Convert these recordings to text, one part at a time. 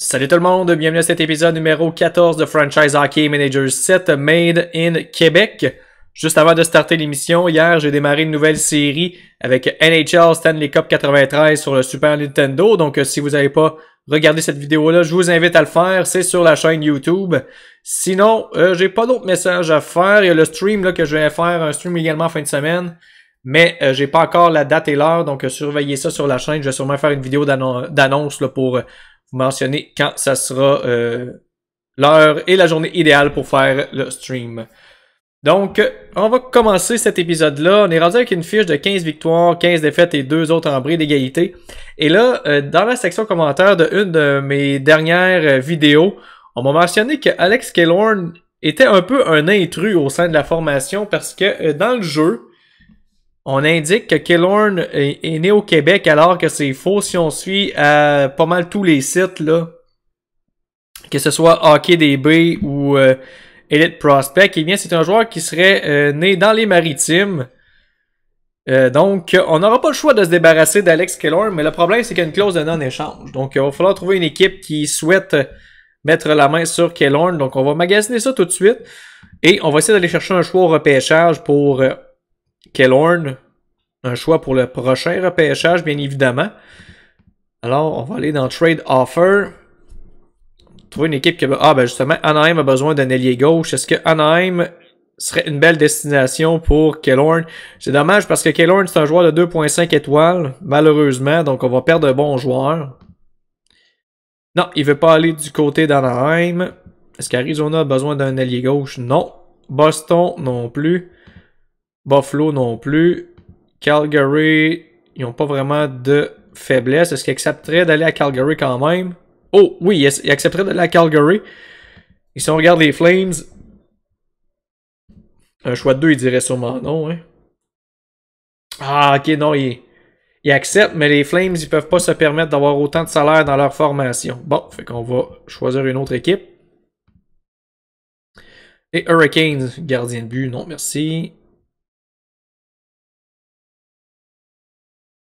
Salut tout le monde, bienvenue à cet épisode numéro 14 de Franchise Hockey Manager 7 Made in Québec. Juste avant de starter l'émission, hier j'ai démarré une nouvelle série avec NHL Stanley Cup 93 sur le Super Nintendo. Donc euh, si vous n'avez pas regardé cette vidéo-là, je vous invite à le faire, c'est sur la chaîne YouTube. Sinon, euh, j'ai pas d'autres messages à faire. Il y a le stream là, que je vais faire, un stream également fin de semaine. Mais euh, j'ai pas encore la date et l'heure, donc surveillez ça sur la chaîne. Je vais sûrement faire une vidéo d'annonce pour vous mentionnez quand ça sera euh, l'heure et la journée idéale pour faire le stream. Donc, on va commencer cet épisode-là. On est rendu avec une fiche de 15 victoires, 15 défaites et deux autres en bris d'égalité. Et là, euh, dans la section commentaire de une de mes dernières euh, vidéos, on m'a mentionné que Alex Kellorn était un peu un intrus au sein de la formation parce que dans le jeu, on indique que Killorn est, né au Québec alors que c'est faux si on suit euh, pas mal tous les sites, là. Que ce soit HockeyDB ou euh, Elite Prospect. Eh bien, c'est un joueur qui serait euh, né dans les maritimes. donc, on n'aura pas le choix de se débarrasser d'Alex Killorn, mais le problème, c'est qu'il y a une clause de non-échange. Donc, il va falloir trouver une équipe qui souhaite mettre la main sur Killorn. Donc, on va magasiner ça tout de suite. Et on va essayer d'aller chercher un choix au repêchage pour Kellhorn, un choix pour le prochain repêchage, bien évidemment. Alors, on va aller dans Trade Offer. Trouver une équipe qui a... Ah, ben justement, Anaheim a besoin d'un ailier gauche. Est-ce que Anaheim serait une belle destination pour Kellhorn? C'est dommage parce que Kellhorn, c'est un joueur de 2.5 étoiles, malheureusement. Donc, on va perdre de bons joueurs. Non, il veut pas aller du côté d'Anaheim. Est-ce qu'Arizona a besoin d'un allié gauche? Non. Boston non plus. Buffalo non plus. Calgary, ils n'ont pas vraiment de faiblesse. Est-ce qu'ils accepteraient d'aller à Calgary quand même? Oh oui, ils accepteraient d'aller à Calgary. Et si on regarde les Flames, un choix de deux, ils diraient sûrement non. Hein. Ah ok, non, ils, acceptent, mais les Flames, ils peuvent pas se permettre d'avoir autant de salaire dans leur formation. Bon, fait qu'on va choisir une autre équipe. Et Hurricanes, gardien de but, non merci.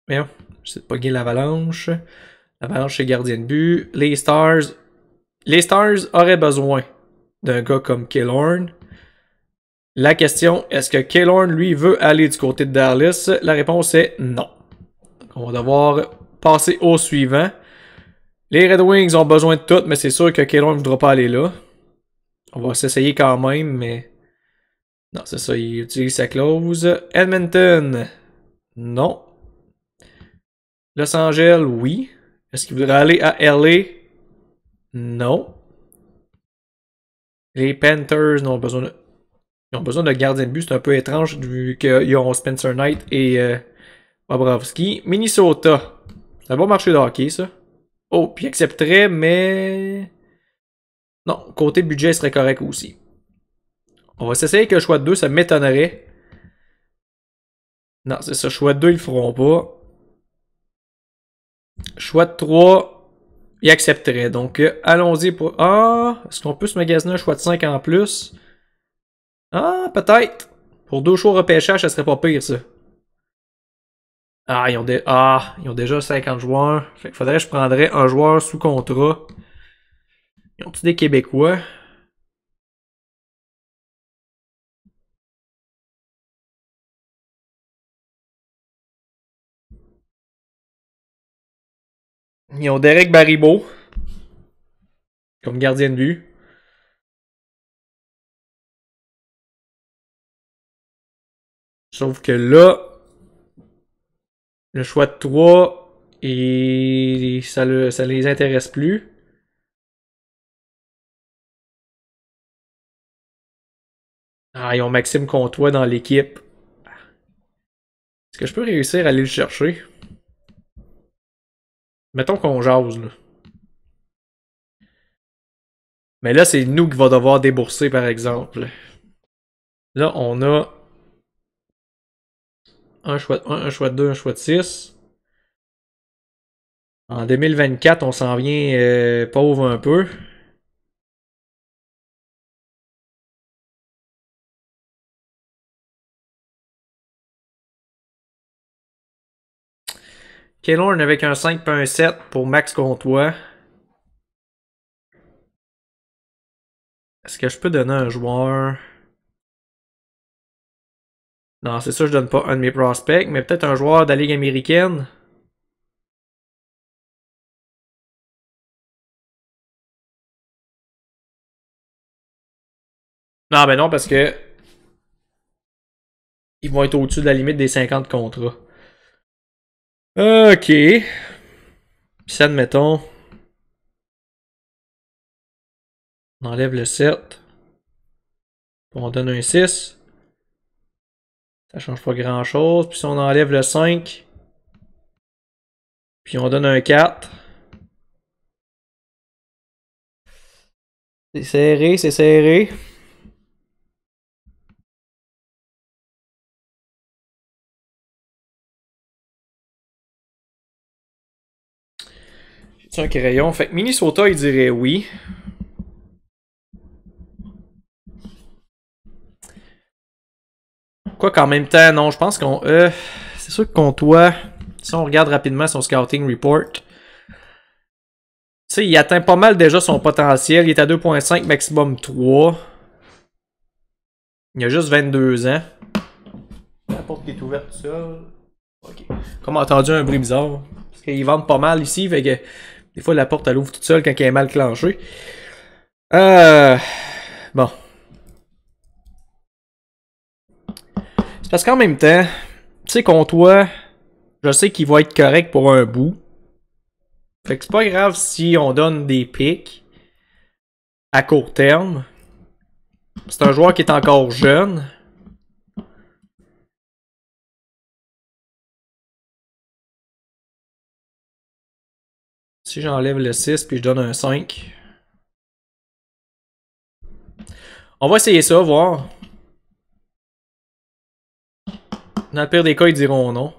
Mais c'est pas gagner l'avalanche. L'avalanche, c'est gardien de but. Les Stars. Les Stars auraient besoin d'un gars comme Killorn. La question, est-ce que Killorn, lui, veut aller du côté de Dallas? La réponse est non. on va devoir passer au suivant. Les Red Wings ont besoin de tout, mais c'est sûr que Killorn ne voudra pas aller là. On va s'essayer quand même, mais... Non, c'est ça, il utilise sa clause. Edmonton. Non, Los Angeles, oui. Est-ce qu'il voudrait aller à LA? Non. Les Panthers n'ont besoin ont besoin de gardien de but. C'est un peu étrange vu qu'ils ont Spencer Knight et euh, Minnesota. Ça va marcher de hockey, ça. Oh, puis accepterait, mais. Non, côté budget, il serait correct aussi. On va s'essayer que le choix de 2, ça m'étonnerait. Non, c'est ça. Choix de 2, ils le feront pas. Choix de 3, il accepterait. Donc, euh, allons-y pour... Ah, est-ce qu'on peut se magasiner un choix de 5 en plus? Ah, peut-être. Pour deux choix repêchage, ça serait pas pire, ça. Ah, ils ont, des... Ah, ont déjà 50 joueurs. Fait qu'il faudrait que je prendrais un joueur sous contrat. Ils ont-tu des Québécois? Ils ont Derek Baribo comme gardien de but. Sauf que là, le choix de 3, et ça, ne les intéresse plus. Ah, ils ont Maxime Comtois dans l'équipe. Est-ce que je peux réussir à aller le chercher? Mettons qu'on jase, Mais là, c'est nous qui va devoir débourser, par exemple. Là, on a un choix de 1, un choix de 2, un choix de 6. En 2024, on s'en vient euh, pauvre un peu. Killorn avec un 5.7 pour Max Comtois. Est-ce que je peux donner un joueur? Non, c'est ça, je donne pas un de mes prospects, mais peut-être un joueur de la Ligue américaine. Non, mais ben non, parce que ils vont être au-dessus de la limite des 50 contrats. OK. Puis admettons. On enlève le 7. on donne un 6. Ça change pas grand chose. Puis si on enlève le 5. Puis on donne un 4. C'est serré, c'est serré. C'est un crayon. Fait que Minnesota, il dirait oui. Quoi qu'en même temps, non, je pense qu'on. Euh, c'est sûr qu'on toi, si on regarde rapidement son scouting report, tu sais, il atteint pas mal déjà son potentiel. Il est à 2.5, maximum 3. Il a juste 22 ans. La porte qui est ouverte, ça. Ok. Comme entendu un bruit bizarre. Parce qu'ils vendent pas mal ici, fait que des fois, la porte, elle ouvre toute seule quand elle est mal clenchée. Euh... Bon. C'est parce qu'en même temps, tu sais, toi, je sais qu'il va être correct pour un bout. Fait que c'est pas grave si on donne des pics à court terme. C'est un joueur qui est encore jeune. Si j'enlève le 6 puis je donne un 5. On va essayer ça, voir. Dans le pire des cas, ils diront non.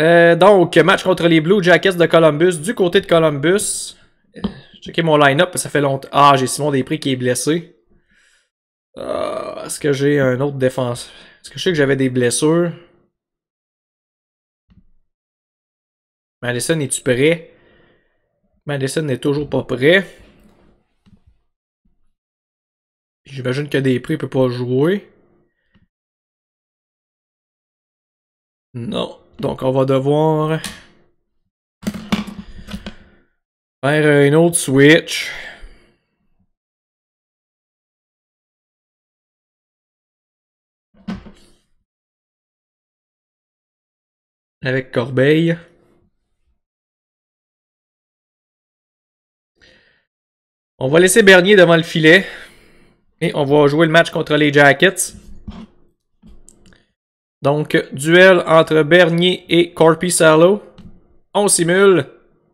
Euh, donc, match contre les Blue Jackets de Columbus. Du côté de Columbus. Euh, checker mon line-up, ça fait longtemps. Ah, j'ai Simon Després qui est blessé. Ah, est-ce que j'ai un autre défenseur? Est-ce que je sais que j'avais des blessures? Madison, es-tu prêt? Madison n'est toujours pas prêt. J'imagine que des prix ne peut pas jouer. Non. Donc on va devoir faire une autre switch. Avec corbeille. On va laisser Bernier devant le filet. Et on va jouer le match contre les Jackets. Donc, duel entre Bernier et Corpy Sarlo. On simule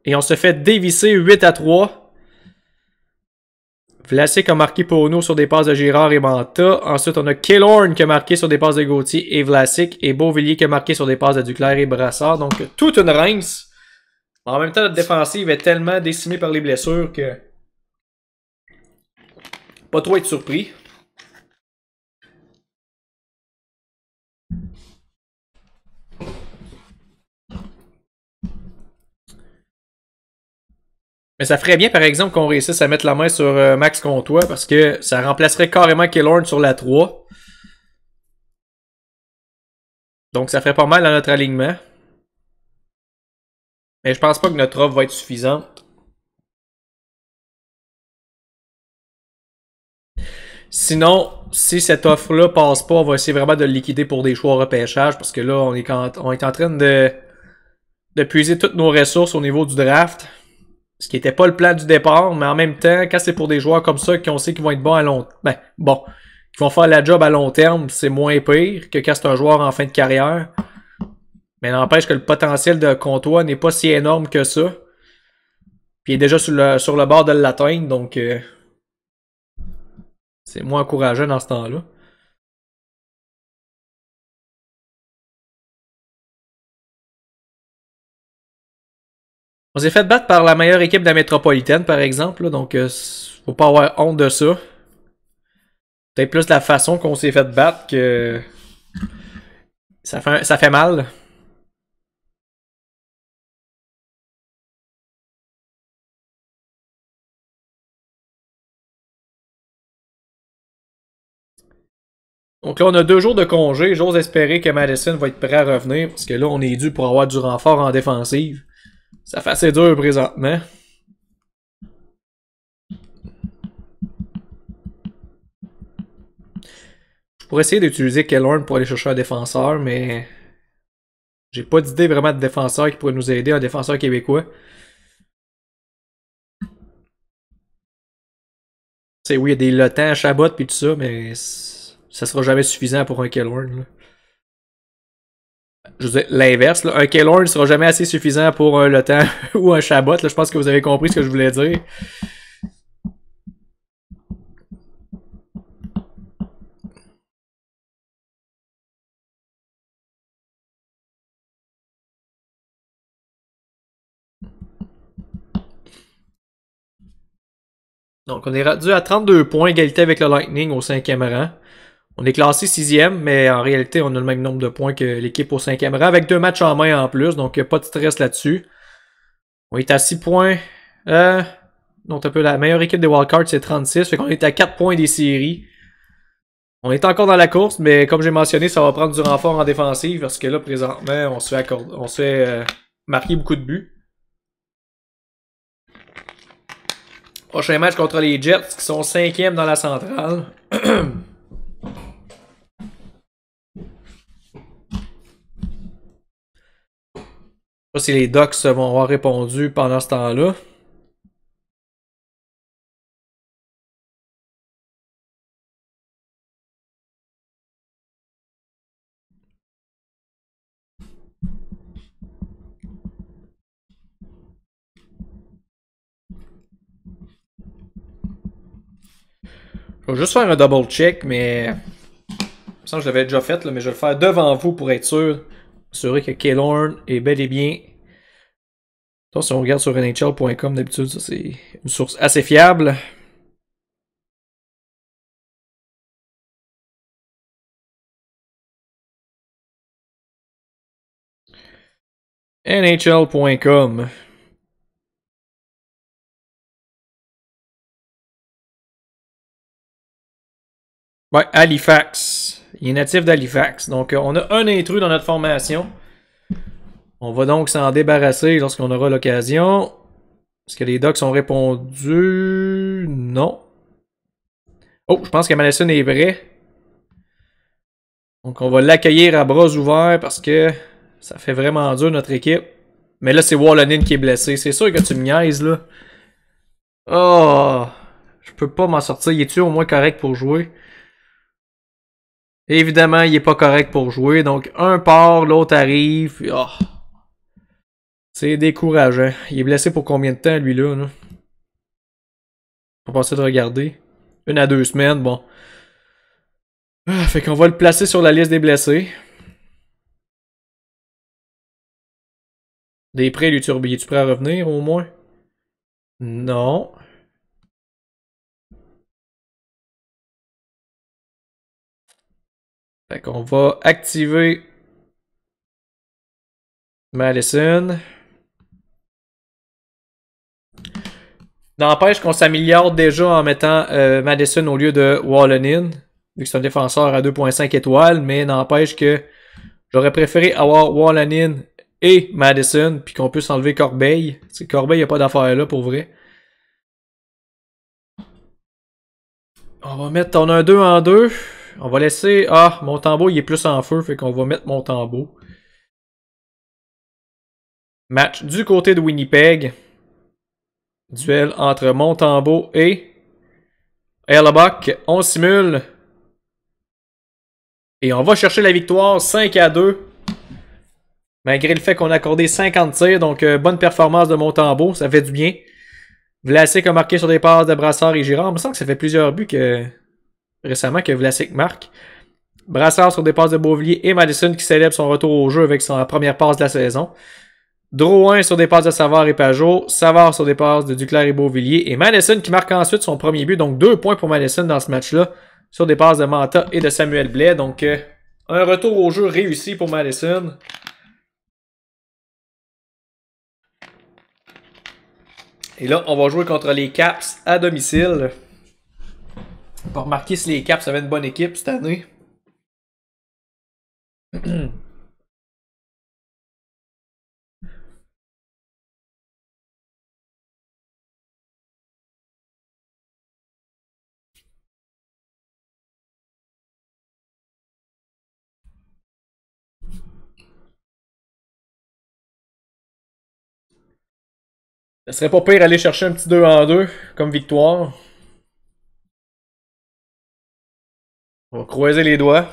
et on se fait dévisser 8 à 3. Vlasic a marqué pour nous sur des passes de Girard et Manta. Ensuite, on a Killorn qui a marqué sur des passes de Gauthier et Vlasic. Et Beauvillier qui a marqué sur des passes de Duclair et Brassard. Donc, toute une reims. En même temps, notre défensive est tellement décimée par les blessures que pas trop être surpris. Mais ça ferait bien, par exemple, qu'on réussisse à mettre la main sur euh, Max Comtois parce que ça remplacerait carrément Killorn sur la 3. Donc ça ferait pas mal à notre alignement. Mais je pense pas que notre offre va être suffisante. Sinon, si cette offre-là passe pas, on va essayer vraiment de le liquider pour des choix repêchage parce que là, on est, en train de, de puiser toutes nos ressources au niveau du draft. Ce qui n'était pas le plan du départ, mais en même temps, quand c'est pour des joueurs comme ça qu'on sait qu'ils vont être bons à long ben, bon, qui vont faire la job à long terme, c'est moins pire que quand c'est un joueur en fin de carrière. Mais n'empêche que le potentiel de Comtois n'est pas si énorme que ça. Puis il est déjà sur le, sur le bord de l'atteindre, donc euh, c'est moins courageux dans ce temps-là. On s'est fait battre par la meilleure équipe de la métropolitaine, par exemple, donc ne euh, faut pas avoir honte de ça. Peut-être plus la façon qu'on s'est fait battre que. Ça fait, ça fait mal. Donc là, on a deux jours de congé. J'ose espérer que Madison va être prêt à revenir parce que là, on est dû pour avoir du renfort en défensive. Ça fait assez dur présentement. Je pourrais essayer d'utiliser Kellhorn pour aller chercher un défenseur, mais j'ai pas d'idée vraiment de défenseur qui pourrait nous aider, un défenseur québécois. C'est oui, il y a des lotants à Chabot puis tout ça, mais ça sera jamais suffisant pour un Kellhorn. Je veux dire, l'inverse, un ne sera jamais assez suffisant pour un Le ou un Shabbat. je pense que vous avez compris ce que je voulais dire. Donc, on est rendu à 32 points, égalité avec le Lightning au cinquième rang. On est classé sixième, mais en réalité, on a le même nombre de points que l'équipe au cinquième rang, avec deux matchs en main en plus, donc pas de stress là-dessus. On est à 6 points. Euh, un peu la meilleure équipe des wildcards, c'est 36. Fait qu'on est à 4 points des séries. On est encore dans la course, mais comme j'ai mentionné, ça va prendre du renfort en défensive parce que là, présentement, on se fait, euh, marquer beaucoup de buts. Prochain match contre les Jets qui sont cinquièmes dans la centrale. Je pas si les docs vont avoir répondu pendant ce temps-là. Je vais juste faire un double check, mais que je l'avais déjà fait, mais je vais le faire devant vous pour être sûr vrai que Killorn est bel et bien. Donc, si on regarde sur NHL.com, d'habitude, ça c'est une source assez fiable. NHL.com Ouais, Halifax. Il est natif d'Halifax. Donc, euh, on a un intrus dans notre formation. On va donc s'en débarrasser lorsqu'on aura l'occasion. Est-ce que les docs ont répondu? Non. Oh, je pense que Madison est vrai. Donc, on va l'accueillir à bras ouverts parce que ça fait vraiment dur notre équipe. Mais là, c'est Wallonin qui est blessé. C'est sûr que tu me niaises, là. Oh! Je peux pas m'en sortir. Il est-tu au moins correct pour jouer? Évidemment, il est pas correct pour jouer. Donc, un part, l'autre arrive. Oh. C'est décourageant. Il est blessé pour combien de temps, lui-là? On va passer de regarder. Une à deux semaines, bon. Ah, fait qu'on va le placer sur la liste des blessés. Des prêts, lui, tu es prêt à revenir, au moins? Non. On va activer Madison. N'empêche qu'on s'améliore déjà en mettant euh, Madison au lieu de Wallonin, vu que c'est un défenseur à 2.5 étoiles, mais n'empêche que j'aurais préféré avoir Wallonin et Madison, puis qu'on puisse enlever Corbeil. que Corbeil, il a pas d'affaire là pour vrai. On va mettre, on a un 2 en 2. On va laisser... Ah, mon tambour, il est plus en feu, fait qu'on va mettre mon Match du côté de Winnipeg. Duel entre Montembeau et Erlebach. On simule. Et on va chercher la victoire 5 à 2. Malgré le fait qu'on a accordé 50 tirs. Donc, euh, bonne performance de Montembeau. Ça fait du bien. Vlasic a marqué sur des passes de Brassard et Girard. Il me semble que ça fait plusieurs buts que récemment que Vlasic marque. Brassard sur des passes de Beauvillier et Madison qui célèbre son retour au jeu avec sa première passe de la saison. Drouin sur des passes de Savard et Pajot, Savard sur des passes de Duclair et Beauvillier, et Madison qui marque ensuite son premier but, donc deux points pour Madison dans ce match-là, sur des passes de Manta et de Samuel Blais. Donc euh, un retour au jeu réussi pour Madison. Et là, on va jouer contre les Caps à domicile pas remarqué si les Caps avaient une bonne équipe cette année. Ce serait pas pire aller chercher un petit 2 en 2 comme victoire. On va croiser les doigts.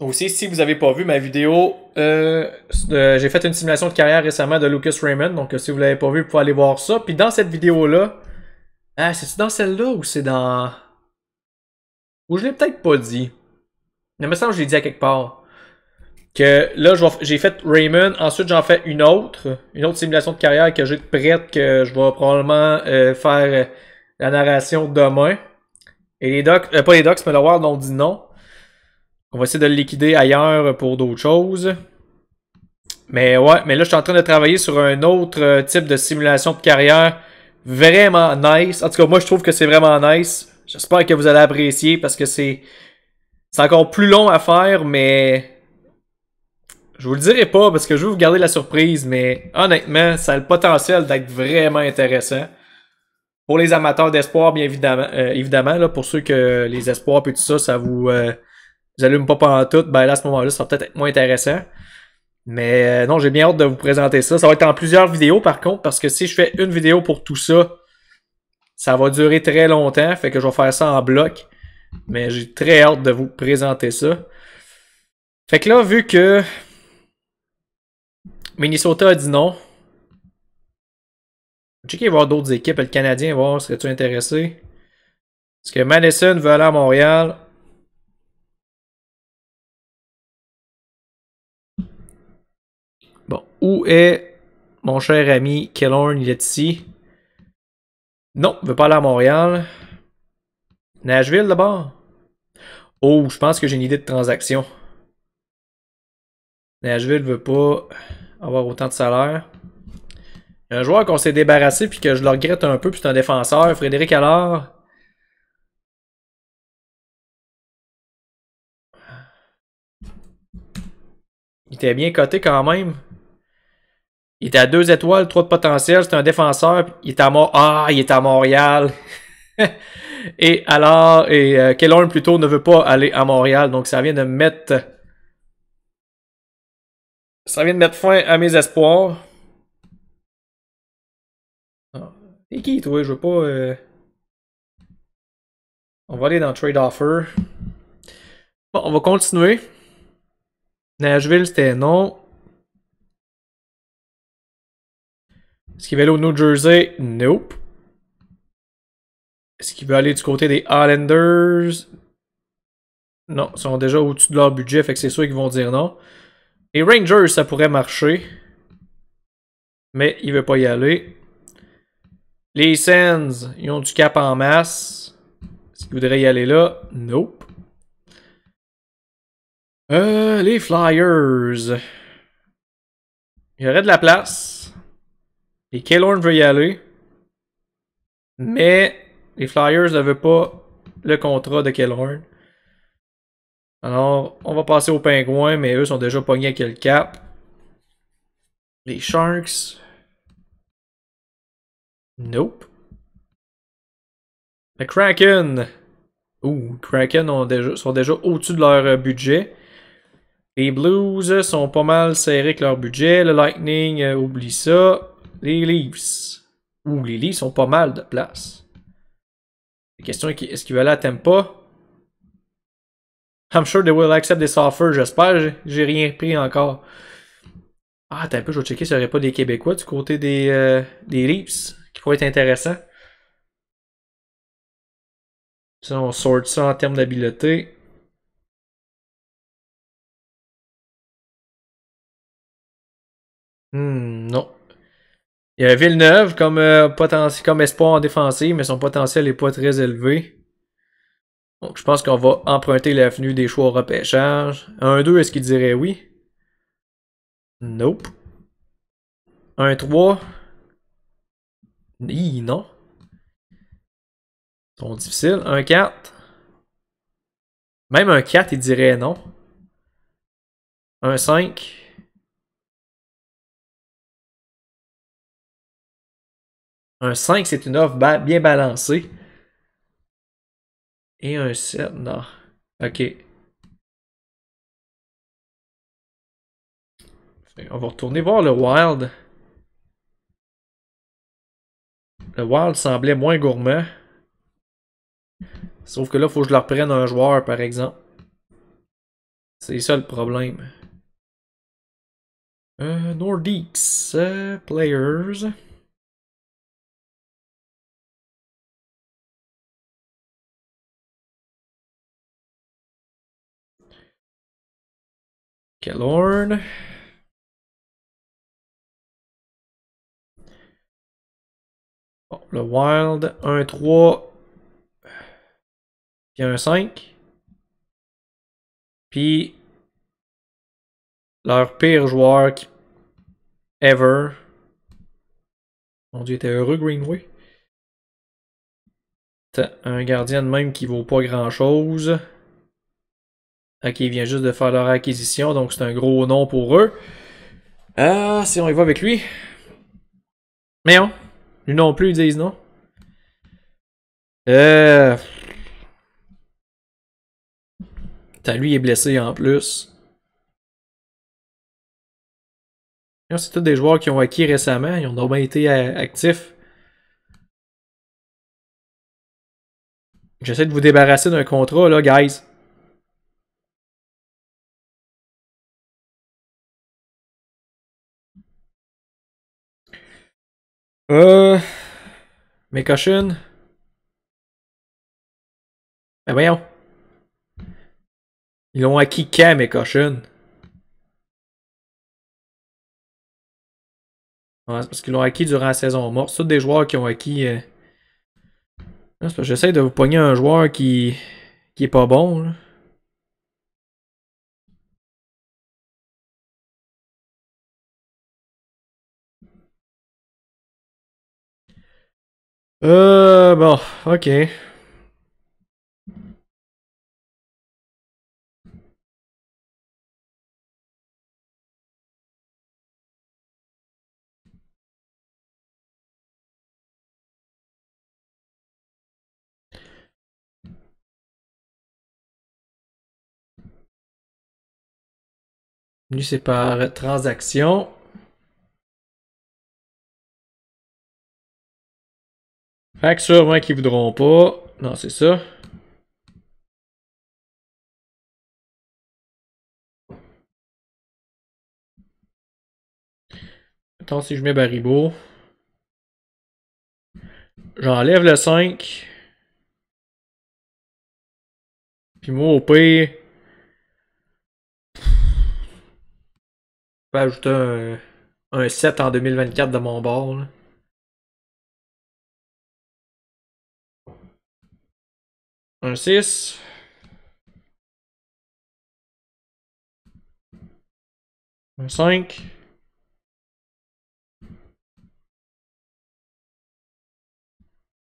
Aussi, si vous n'avez pas vu ma vidéo, euh, j'ai fait une simulation de carrière récemment de Lucas Raymond. Donc, euh, si vous ne l'avez pas vu, vous pouvez aller voir ça. Puis dans cette vidéo-là, ah, c'est-tu dans celle-là ou c'est dans... Ou je l'ai peut-être pas dit. Il me semble que je l'ai dit à quelque part. Que là, j'ai fait Raymond, ensuite j'en fais une autre, une autre simulation de carrière que j'ai prête, que je vais probablement euh, faire euh, la narration demain. Et les docs, euh, pas les docs, mais le World ont dit non. On va essayer de le liquider ailleurs pour d'autres choses. Mais ouais, mais là, je suis en train de travailler sur un autre type de simulation de carrière vraiment nice. En tout cas, moi, je trouve que c'est vraiment nice. J'espère que vous allez apprécier parce que c'est c'est encore plus long à faire, mais je vous le dirai pas parce que je veux vous garder la surprise, mais honnêtement, ça a le potentiel d'être vraiment intéressant. Pour les amateurs d'espoir, bien évidemment, euh, là, pour ceux que les espoirs et tout ça, ça vous, euh, vous allume pas pendant tout, ben à ce moment-là, ça va peut-être être moins intéressant. Mais euh, non, j'ai bien hâte de vous présenter ça. Ça va être en plusieurs vidéos par contre, parce que si je fais une vidéo pour tout ça, ça va durer très longtemps, fait que je vais faire ça en bloc. Mais j'ai très hâte de vous présenter ça. Fait que là, vu que Minnesota a dit non, checker voir d'autres équipes. Le Canadien, voir, serait tu intéressé? Est-ce que Madison veut aller à Montréal? Bon, où est mon cher ami Kellorn? Il est ici. Non, ne veut pas aller à Montréal. Nashville d'abord. Oh, je pense que j'ai une idée de transaction. Nashville veut pas avoir autant de salaire. un joueur qu'on s'est débarrassé puis que je le regrette un peu, puis c'est un défenseur, Frédéric Allard. Il était bien coté quand même. Il était à deux étoiles, trois de potentiel, c'est un défenseur. Il est à ah, il est à Montréal. et alors, et euh, plutôt ne veut pas aller à Montréal, donc ça vient de mettre ça vient de mettre fin à mes espoirs. Ah. Et qui, toi? Je veux pas... Euh, on va aller dans Trade Offer. Bon, on va continuer. Nashville, c'était non. Est-ce qu'il veut aller au New Jersey? Nope. Est-ce qu'il veut aller du côté des Islanders Non, ils sont déjà au-dessus de leur budget, fait que c'est sûr qu'ils vont dire non. Les Rangers, ça pourrait marcher. Mais il veut pas y aller. Les Sens, ils ont du cap en masse. Est-ce qu'ils voudraient y aller là? Nope. Euh, les Flyers. Il y aurait de la place. Et Kaylorn veut y aller. Mais les Flyers ne veulent pas le contrat de Kellhorn. Alors, on va passer aux pingouins, mais eux sont déjà pognés à quel cap. Les Sharks. Nope. Le Kraken. Ouh, Kraken sont déjà au-dessus de leur euh, budget. Les Blues sont pas mal serrés avec leur budget. Le Lightning, euh, oublie ça les Leafs. ou les Leafs sont pas mal de place. La question est est-ce qu'ils veulent à pas? I'm sure they will accept des offer, j'espère. J'ai rien pris encore. Ah, attends un peu, je vais checker s'il n'y aurait pas des Québécois du côté des, euh, des Leafs qui pourraient être intéressants. on sort ça en termes d'habileté. Hmm, non. Il y a Villeneuve comme, euh, comme espoir en défensive, mais son potentiel n'est pas très élevé. Donc, je pense qu'on va emprunter l'avenue des choix au repêchage. Un 2 est-ce qu'il dirait oui? Nope. Un 3 Hi, non. Ton difficile. Un 4 Même un 4, il dirait non. Un 5 Un 5, c'est une offre bien balancée. Et un 7, non. OK. On va retourner voir le Wild. Le Wild semblait moins gourmand. Sauf que là, il faut que je leur prenne un joueur, par exemple. C'est ça le problème. Euh, Nordiques, euh, Players. le Wild, Un 3, puis un 5. Puis leur pire joueur ever. Mon dieu, était heureux, Greenway. Un gardien de même qui vaut pas grand chose qui vient juste de faire leur acquisition, donc c'est un gros nom pour eux. Ah, si on y va avec lui. Mais non. Lui non plus, ils disent non. Euh. lui il est blessé en plus. C'est tous des joueurs qui ont acquis récemment. Ils ont donc été actifs. J'essaie de vous débarrasser d'un contrat, là, guys. Euh. Mes cochines. Ben voyons. Ils l'ont acquis quand, mes parce qu'ils l'ont acquis durant la saison morte. C'est des joueurs qui ont acquis. Euh, ah, j'essaie de vous pogner un joueur qui. qui est pas bon. Là. Euh, bon, ok. Lui, c'est par transaction. Fait sûrement qu'ils voudront pas. Non, c'est ça. Attends, si je mets Baribo. J'enlève le 5. Puis moi, au pire... Je vais ajouter un, 7 en 2024 de mon bord. Un 6. Un 5.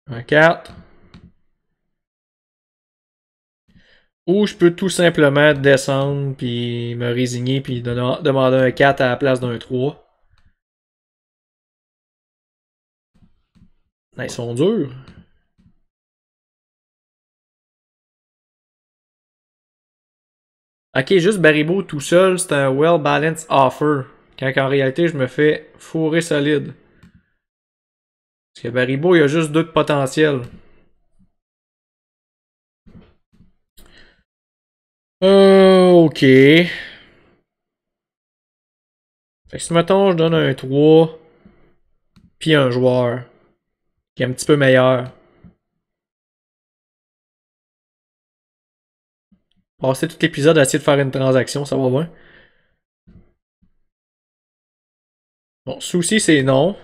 Un 4. Ou je peux tout simplement descendre, puis me résigner, puis demander un 4 à la place d'un 3. Ben, ils sont durs. Ok, juste Baribo tout seul, c'est un well-balanced offer. Quand en réalité, je me fais fourrer solide. Parce que Baribo, il a juste deux de euh, ok. Fait que si mettons, je donne un 3, puis un joueur qui est un petit peu meilleur. passer tout l'épisode à essayer de faire une transaction, ça va bien. Bon, souci, c'est non.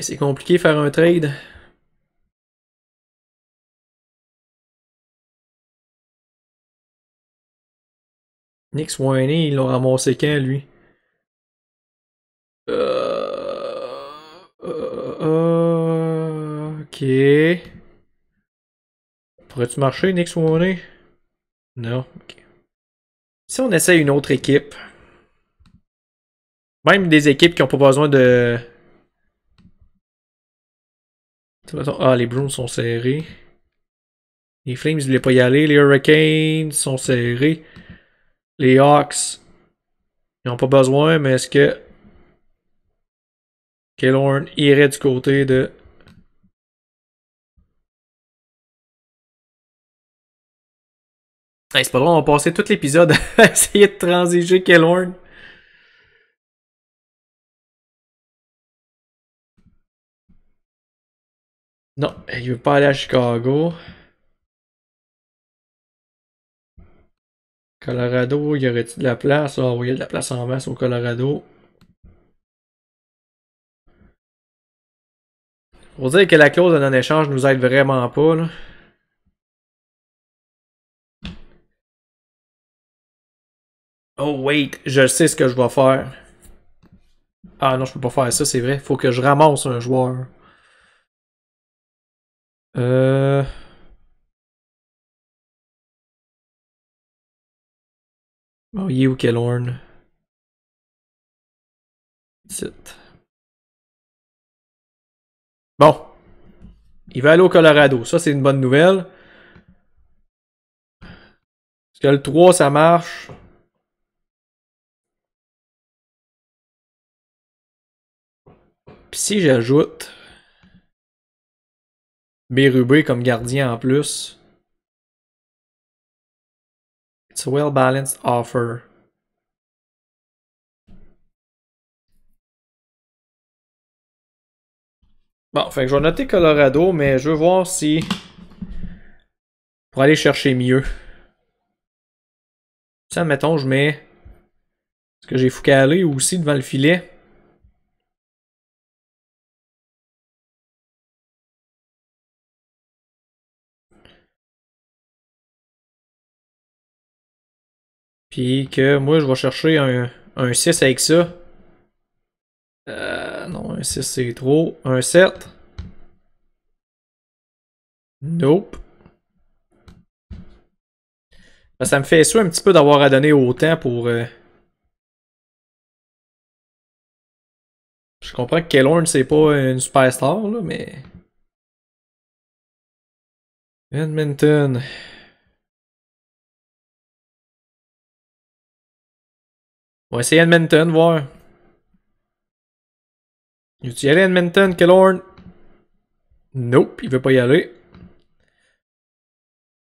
c'est compliqué faire un trade. Nix Winey, il l'ont ramassé quand, lui? Euh... Euh... euh ok. Pourrais-tu marcher, Nick Non. Si on essaie une autre équipe, même des équipes qui n'ont pas besoin de... Ah, les Browns sont serrés. Les Flames ne voulaient pas y aller. Les Hurricanes sont serrés. Les Hawks, ils n'ont pas besoin, mais est-ce que... Killorn irait du côté de c'est pas drôle, on passer tout l'épisode à essayer de transiger Kellhorn. Non, il veut pas aller à Chicago. Colorado, y aurait-il de la place? Ah oui, il y a de la place en masse au Colorado. va dire que la clause de non-échange nous aide vraiment pas. Là. Oh wait, je sais ce que je vais faire. Ah non, je peux pas faire ça, c'est vrai. Faut que je ramasse un joueur. Euh... Oh, il est où Bon. Il va aller au Colorado. Ça, c'est une bonne nouvelle. Parce que le 3, ça marche. si j'ajoute Bérubé comme gardien en plus, it's a well-balanced offer. Bon, fait que je vais noter Colorado, mais je veux voir si. Pour aller chercher mieux. Ça, mettons, je mets. ce que j'ai Foucalé aussi devant le filet? Puis que moi, je vais chercher un, un 6 avec ça. Euh, non, un 6 c'est trop. Un 7. Nope. Ben, ça me fait ça un petit peu d'avoir à donner autant pour... Euh, je comprends que Kellorn c'est pas euh, une superstar, là, mais... Edmonton. On va essayer Edmonton, voir. Il veut y aller Edmonton, Killorn? Nope, il veut pas y aller.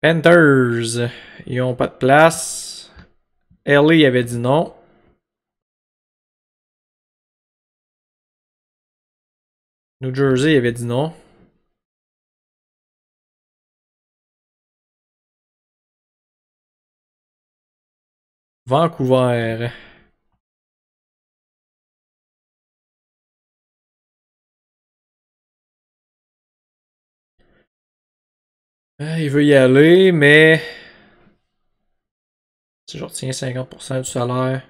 Panthers, ils ont pas de place. LA avait dit non. New Jersey avait dit non. Vancouver. Ah, il veut y aller, mais. Si je 50% du salaire.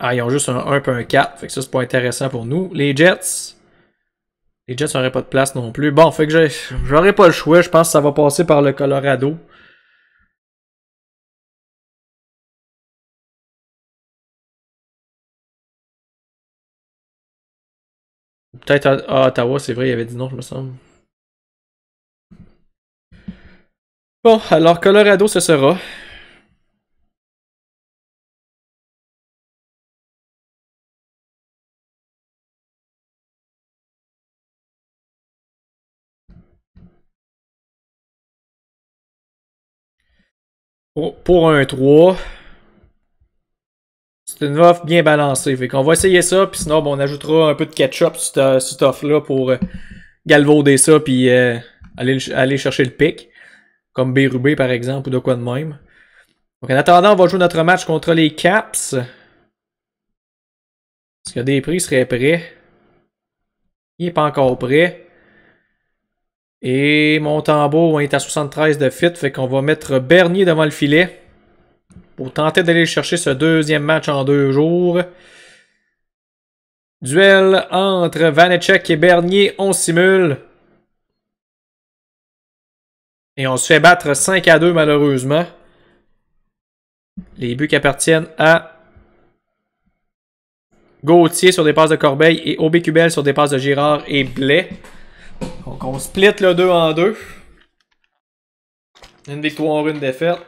Ah, ils ont juste un 1 et un 4. Fait que ça, c'est pas intéressant pour nous. Les Jets. Les Jets n'auraient pas de place non plus. Bon, fait que j'aurais pas le choix. Je pense que ça va passer par le Colorado. Peut-être à, Ottawa, c'est vrai, il avait dit non, je me semble. Bon, alors Colorado, ce sera. Pour, pour un 3. C'est une offre bien balancée. Fait qu'on va essayer ça, puis sinon, on ajoutera un peu de ketchup sur cette offre-là pour euh, galvauder ça, puis euh, aller, aller chercher le pic. Comme Bérubé, par exemple, ou de quoi de même. Donc, en attendant, on va jouer notre match contre les Caps. Est-ce que des prix serait prêt? Il n'est pas encore prêt. Et mon tambour est à 73 de fit, fait qu'on va mettre Bernier devant le filet pour tenter d'aller chercher ce deuxième match en deux jours. Duel entre Vanecek et Bernier, on simule. Et on se fait battre 5 à 2 malheureusement. Les buts qui appartiennent à Gauthier sur des passes de Corbeil et Aubé sur des passes de Girard et Blais. Donc on split le 2 en deux. Une victoire, une défaite.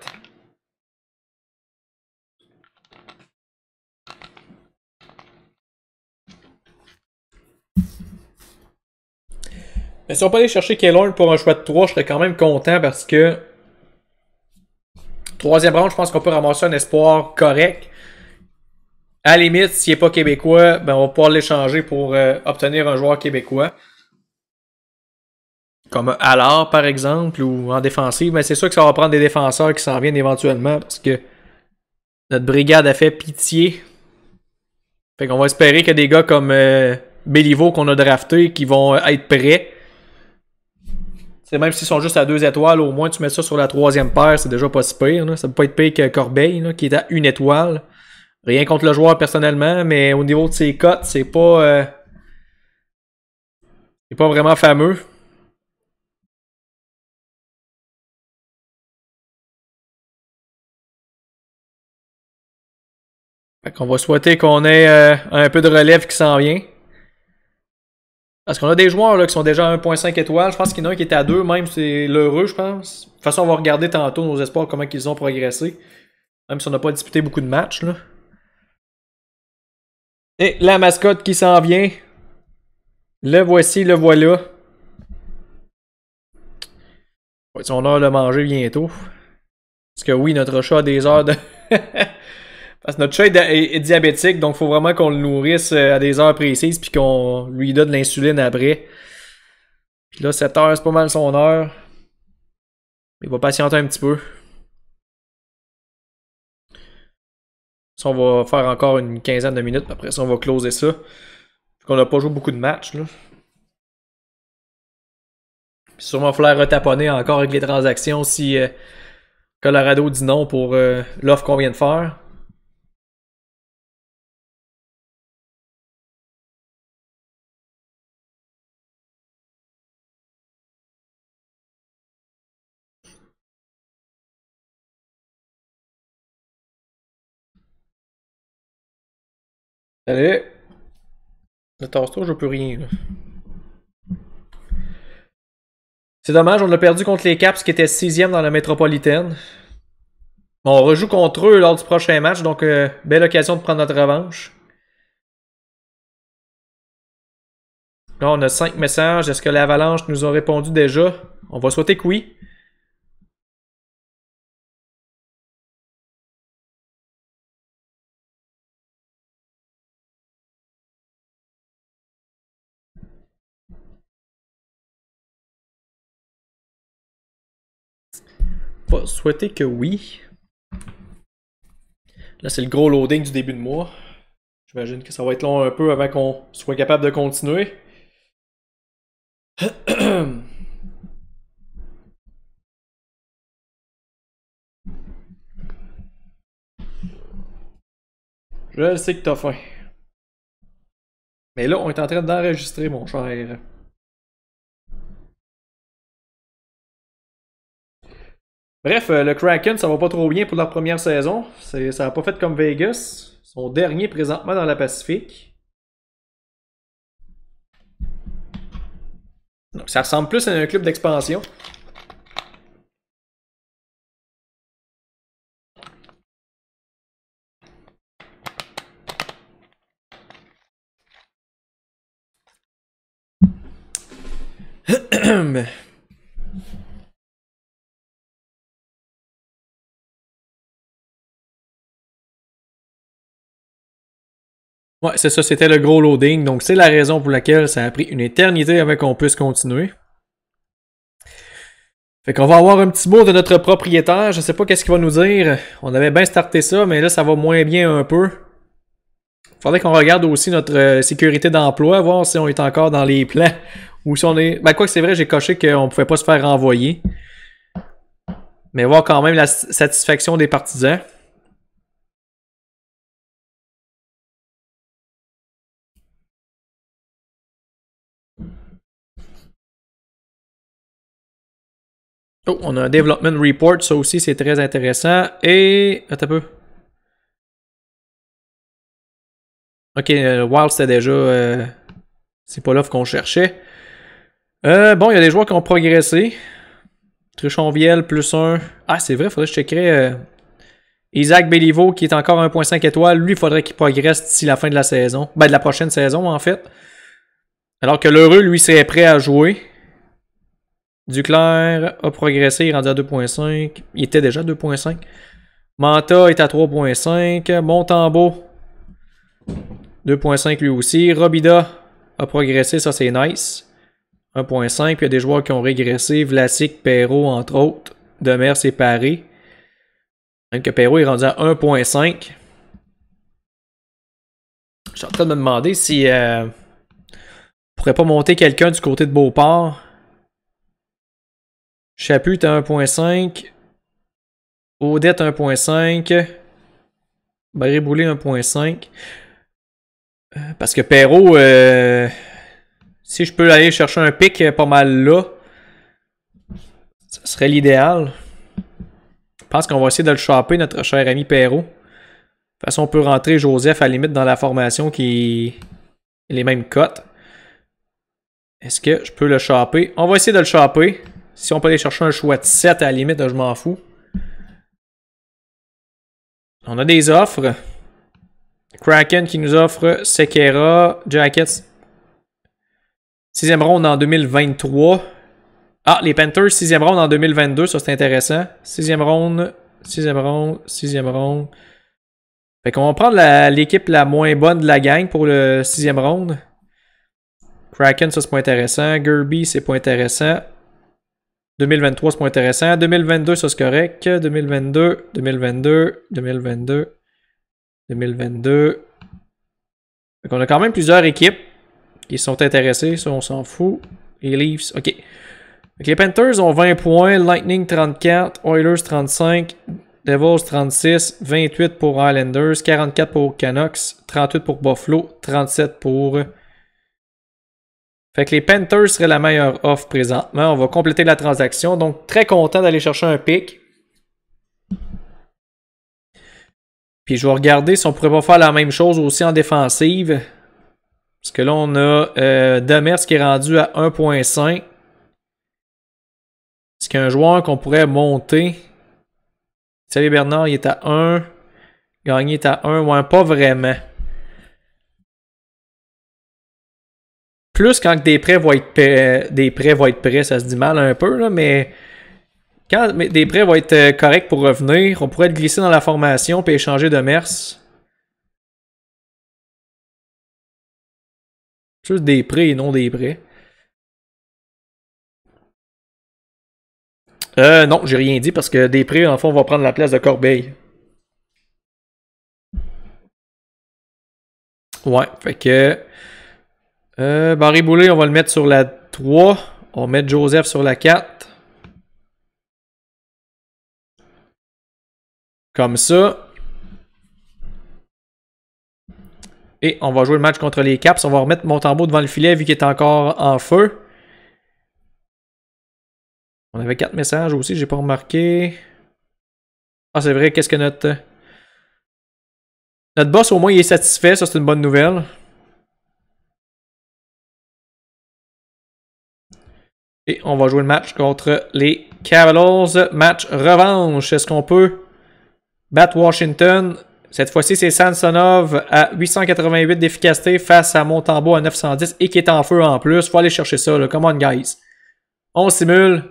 Mais si on peut aller chercher Keylorn pour un choix de 3, je serais quand même content parce que. Troisième round, je pense qu'on peut ramasser un espoir correct. À la limite, s'il n'est pas québécois, ben, on va pouvoir l'échanger pour euh, obtenir un joueur québécois. Comme Allard, par exemple, ou en défensive. Mais ben, c'est sûr que ça va prendre des défenseurs qui s'en viennent éventuellement parce que notre brigade a fait pitié. Fait qu'on va espérer que des gars comme euh, Béliveau qu'on a drafté qui vont euh, être prêts même s'ils sont juste à deux étoiles, au moins tu mets ça sur la troisième paire, c'est déjà pas si pire. Ça peut pas être pire que Corbeil, qui est à une étoile. Rien contre le joueur personnellement, mais au niveau de ses cotes, c'est pas. Euh, c'est pas vraiment fameux. On qu'on va souhaiter qu'on ait euh, un peu de relève qui s'en vient. Parce qu'on a des joueurs qui sont déjà à 1.5 étoiles. Je pense qu'il y en a un qui était à 2, même c'est l'heureux, je pense. De toute façon, on va regarder tantôt nos espoirs, comment ils ont progressé. Même si on n'a pas disputé beaucoup de matchs. Là. Et la mascotte qui s'en vient. Le voici, le voilà. Ouais, son heure de manger bientôt. Parce que oui, notre chat a des heures de. Parce que notre chat est, diabétique, donc il faut vraiment qu'on le nourrisse euh, à des heures précises puis qu'on lui donne de l'insuline après. Puis là, 7 heures, c'est pas mal son heure. Il va patienter un petit peu. Ça, on va faire encore une quinzaine de minutes, après ça, on va closer ça. qu'on n'a pas joué beaucoup de matchs. Là. Puis sûrement, il falloir retaponner encore avec les transactions si euh, Colorado dit non pour euh, l'offre qu'on vient de faire. Allez. je peux rien. C'est dommage, on l'a perdu contre les Caps qui étaient 6 dans la métropolitaine. on rejoue contre eux lors du prochain match, donc euh, belle occasion de prendre notre revanche. Là, on a 5 messages. Est-ce que l'Avalanche nous a répondu déjà? On va souhaiter que oui. souhaiter que oui. Là, c'est le gros loading du début de mois. J'imagine que ça va être long un peu avant qu'on soit capable de continuer. Je sais que t'as faim. Mais là, on est en train d'enregistrer, mon cher. Bref, euh, le Kraken, ça va pas trop bien pour leur première saison. Ça n'a pas fait comme Vegas. Son dernier présentement dans la Pacifique. Donc ça ressemble plus à un club d'expansion. Ouais, c'est ça, c'était le gros loading. Donc, c'est la raison pour laquelle ça a pris une éternité avant qu'on puisse continuer. Fait qu'on va avoir un petit mot de notre propriétaire. Je sais pas qu'est-ce qu'il va nous dire. On avait bien starté ça, mais là, ça va moins bien un peu. Faudrait qu'on regarde aussi notre euh, sécurité d'emploi, voir si on est encore dans les plans ou si on est. Ben, quoi que c'est vrai, j'ai coché qu'on pouvait pas se faire renvoyer. Mais voir quand même la satisfaction des partisans. Oh, on a un development report, ça aussi c'est très intéressant. Et. un peu. Ok, euh, Wild c'était déjà. Euh, c'est pas l'offre qu'on cherchait. Euh, bon, il y a des joueurs qui ont progressé. Truchonviel, plus 1. Ah, c'est vrai, faudrait que je checkerais. Isaac Béliveau, qui est encore 1.5 étoiles, lui, faudrait qu'il progresse d'ici la fin de la saison. Ben, de la prochaine saison, en fait. Alors que l'heureux, lui, serait prêt à jouer. Duclair a progressé, il est rendu à 2.5. Il était déjà 2.5. Manta est à 3.5. Montambo, 2.5 lui aussi. Robida a progressé, ça c'est nice. 1.5. il y a des joueurs qui ont régressé. Vlasic, Perrault, entre autres. Demers et Paris. Même que Perrault est rendu à 1.5. Je suis en train de me demander si. Euh, ne pourrait pas monter quelqu'un du côté de Beauport Chaput à 1.5. Odette 1.5. Barry à 1.5. Euh, parce que Perrault, euh, si je peux aller chercher un pic pas mal là, Ce serait l'idéal. Je pense qu'on va essayer de le choper, notre cher ami Perrault. De toute façon, on peut rentrer Joseph à limite dans la formation qui est les mêmes cotes. Est-ce que je peux le choper? On va essayer de le choper. Si on peut aller chercher un choix de 7, à la limite, je m'en fous. On a des offres. Kraken qui nous offre Sekera, Jackets. Sixième ronde en 2023. Ah, les Panthers, sixième ronde en 2022, ça c'est intéressant. Sixième ronde, sixième ronde, sixième ronde. Fait qu'on va prendre l'équipe la, moins bonne de la gang pour le sixième ronde. Kraken, ça c'est pas intéressant. Gerby, c'est pas intéressant. 2023, c'est pas intéressant. 2022, ça c'est correct. 2022, 2022, 2022, 2022. donc qu'on a quand même plusieurs équipes qui sont intéressées. Ça, on s'en fout. Les Leafs, ok. les Panthers ont 20 points, Lightning 34, Oilers 35, Devils 36, 28 pour Islanders, 44 pour Canucks, 38 pour Buffalo, 37 pour fait que les Panthers seraient la meilleure offre présentement. On va compléter la transaction. Donc, très content d'aller chercher un pic. Puis je vais regarder si on pourrait pas faire la même chose aussi en défensive. Parce que là, on a euh, Demers qui est rendu à 1.5. Est-ce qu'il y a un joueur qu'on pourrait monter? Salut Bernard, il est à 1. Gagné est à 1. pas vraiment. plus quand des prêts vont être prêts, euh, des prêts vont être prêts, ça se dit mal un peu, mais quand des prêts vont être euh, corrects pour revenir, on pourrait être dans la formation puis échanger de Mers. Juste des prêts et non des prêts. Euh, non, j'ai rien dit parce que des prêts, en fond, va prendre la place de Corbeil. Ouais, fait que euh, Barry Boulay, on va le mettre sur la 3. On va mettre Joseph sur la 4. Comme ça. Et on va jouer le match contre les Caps. On va remettre tambour devant le filet vu qu'il est encore en feu. On avait quatre messages aussi, j'ai pas remarqué. Ah, c'est vrai, qu'est-ce que notre. Notre boss, au moins, il est satisfait, ça c'est une bonne nouvelle. on va jouer le match contre les Cavaliers. Match revanche. Est-ce qu'on peut battre Washington? Cette fois-ci, c'est Sansonov à 888 d'efficacité face à Montembeau à 910 et qui est en feu en plus. Faut aller chercher ça, le. Come on, guys. On simule.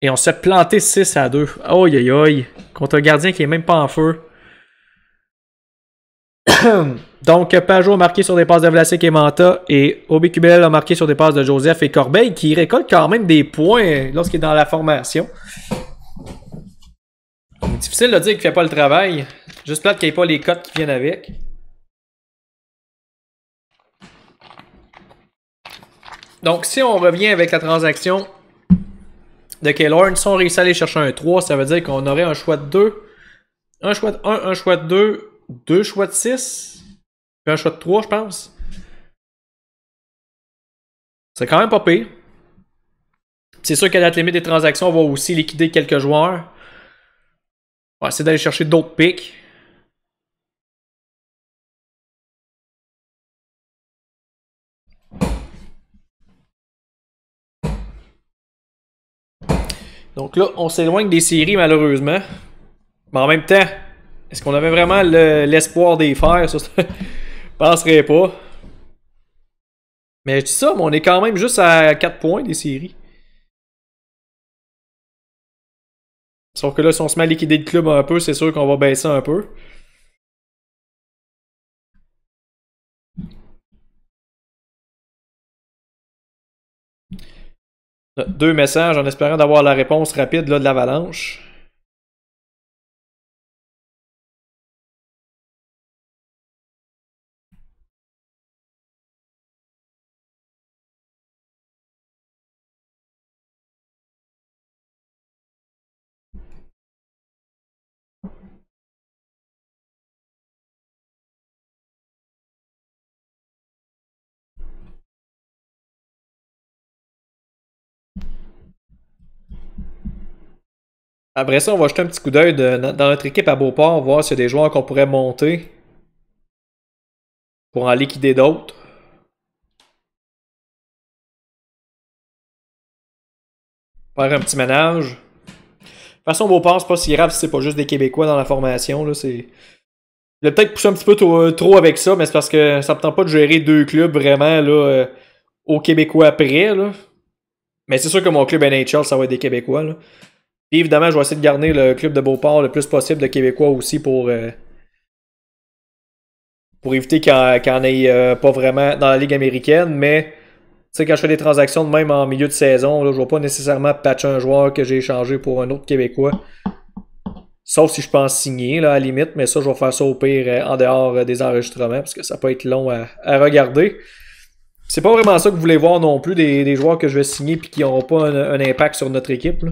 Et on se fait 6 à 2. Aïe, Contre un gardien qui est même pas en feu. Donc, Pajot a marqué sur des passes de Vlasic et Manta et OBQBL a marqué sur des passes de Joseph et Corbeil qui récolte quand même des points lorsqu'il est dans la formation. Difficile de dire qu'il ne fait pas le travail. Juste plate qu'il n'y ait pas les cotes qui viennent avec. Donc, si on revient avec la transaction de Kellorn, si on réussit à aller chercher un 3, ça veut dire qu'on aurait un choix de 2, un choix de 1, un choix de 2, deux choix de 6, puis un choix de 3, je pense. C'est quand même pas pire. C'est sûr qu'à la limite des transactions, on va aussi liquider quelques joueurs. On va essayer d'aller chercher d'autres pics. Donc là, on s'éloigne des séries malheureusement. Mais en même temps, est-ce qu'on avait vraiment l'espoir des d'y faire? Ça, je penserais pas. Mais je dis ça, on est quand même juste à 4 points des séries. Sauf que là, si on se met à liquider le club un peu, c'est sûr qu'on va baisser un peu. Deux messages en espérant d'avoir la réponse rapide de l'avalanche. Après ça, on va jeter un petit coup d'œil dans notre équipe à Beauport, voir s'il y a des joueurs qu'on pourrait monter pour en liquider d'autres. Faire un petit ménage. De toute façon, Beauport, c'est pas si grave si c'est pas juste des Québécois dans la formation. Là, c'est... Il a peut-être poussé un petit peu euh, trop, avec ça, mais c'est parce que ça ne tente pas de gérer deux clubs vraiment là, euh, aux Québécois après. Mais c'est sûr que mon club NHL, ça va être des Québécois. Puis évidemment, je vais essayer de garder le club de Beauport le plus possible de Québécois aussi pour, euh, éviter qu'on n'y euh, pas vraiment dans la Ligue américaine. Mais quand je fais des transactions de même en milieu de saison, je ne vais pas nécessairement patcher un joueur que j'ai échangé pour un autre Québécois. Sauf si je pense signer, à la limite, mais ça, je vais faire ça au pire euh, en dehors des enregistrements, parce que ça peut être long à, regarder. C'est pas vraiment ça que vous voulez voir non plus, des, joueurs que je vais signer et qui n'auront pas un, impact sur notre équipe.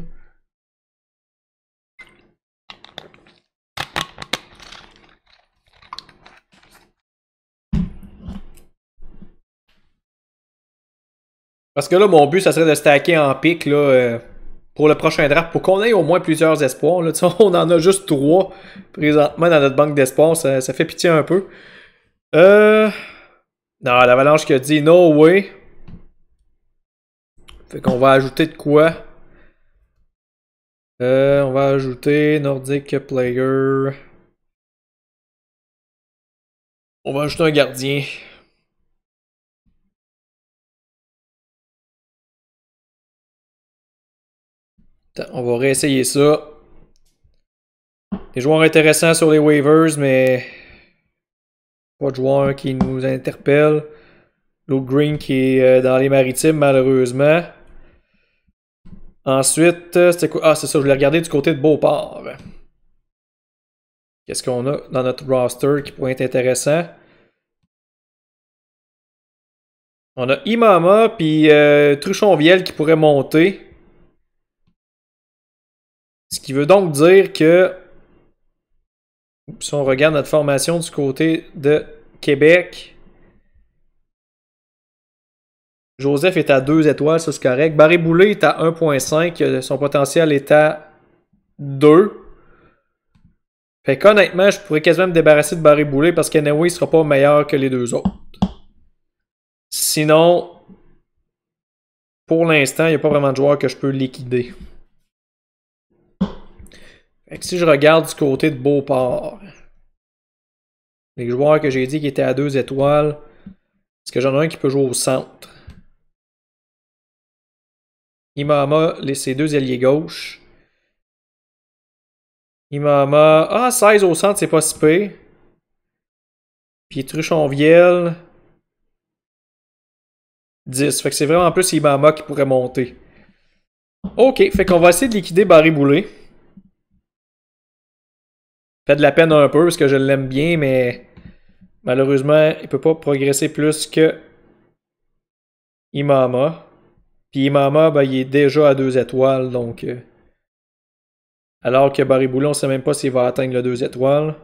Parce que là, mon but, ça serait de stacker en pic là, euh, pour le prochain draft, pour qu'on ait au moins plusieurs espoirs. Là. On en a juste trois présentement dans notre banque d'espoir, Ça, fait pitié un peu. Euh, non, l'avalanche qui a dit no way. Fait qu'on va ajouter de quoi euh, On va ajouter Nordic Player. On va ajouter un gardien. on va réessayer ça. Des joueurs intéressants sur les waivers, mais pas de joueurs qui nous interpelle. Lou Green qui est euh, dans les maritimes, malheureusement. Ensuite, euh, c'était quoi? Ah, c'est ça, je voulais regarder du côté de Beauport. Qu'est-ce qu'on a dans notre roster qui pourrait être intéressant? On a Imama puis euh, Truchonviel qui pourrait monter. Ce qui veut donc dire que si on regarde notre formation du côté de Québec, Joseph est à 2 étoiles, ça c'est correct. Barry Boulet est à 1.5, son potentiel est à 2. Fait qu'honnêtement, je pourrais quasiment me débarrasser de Barry Boulet parce qu'Anyway, il ne sera pas meilleur que les deux autres. Sinon, pour l'instant, il n'y a pas vraiment de joueur que je peux liquider. Fait que si je regarde du côté de Beauport, les joueurs que j'ai dit qui étaient à deux étoiles, est-ce que j'en ai un qui peut jouer au centre? Imama, ses deux alliés gauche. Imama. Ah, 16 au centre, c'est pas si pé. Puis Truchonviel. 10. Fait que c'est vraiment plus Imama qui pourrait monter. Ok, fait qu'on va essayer de liquider Barry Boulet fait de la peine un peu parce que je l'aime bien, mais malheureusement, il peut pas progresser plus que Imama. Puis Imama, ben, il est déjà à deux étoiles, donc. Euh, alors que Barry Boulon, on ne sait même pas s'il va atteindre le deux étoiles.